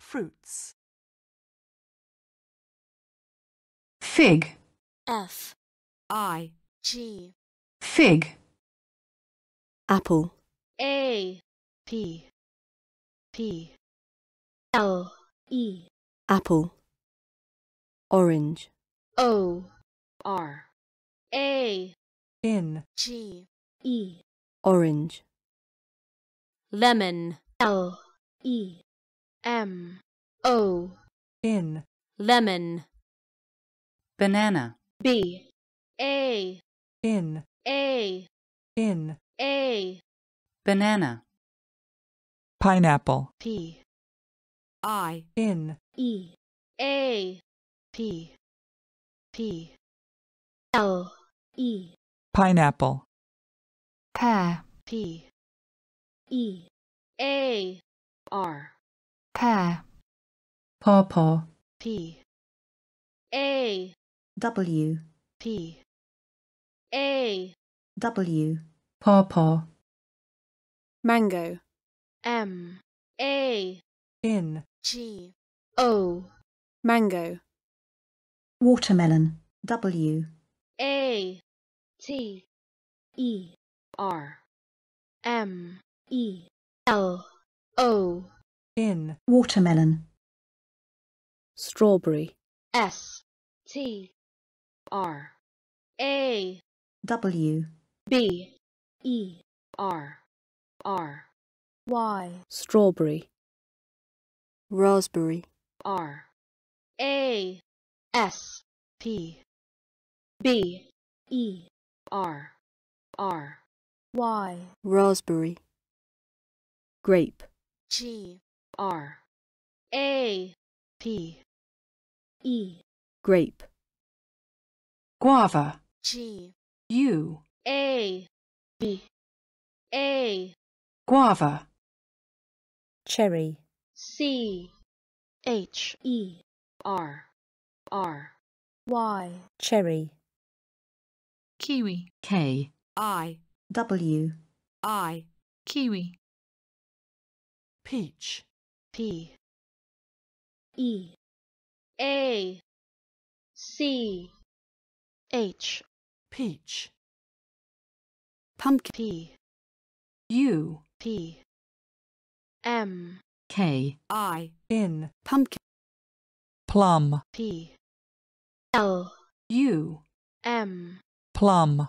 Fruits. Fig. F. I. G. Fig. Apple. A. P. P. L. E. Apple. Orange. O. R. A. N. G. E. Orange. Lemon. L. E. M O In Lemon Banana B A In A In A Banana Pineapple P I In E A P P L E Pineapple Pear P E A R -E. Pair. Pawpaw. P. A. W. P. A. W. Pawpaw. Mango. M. A. In. G. O. Mango. Watermelon. W. A. T. E. R. M. E. L. O in watermelon strawberry S T R A W B E R R Y strawberry raspberry R A S P B E R R Y raspberry grape G R A P E grape guava G U A B A guava cherry C H E R R Y cherry kiwi K I W I kiwi peach P E A C H Peach Pumpkin P U P M K I N Pumpkin Plum P L U M Plum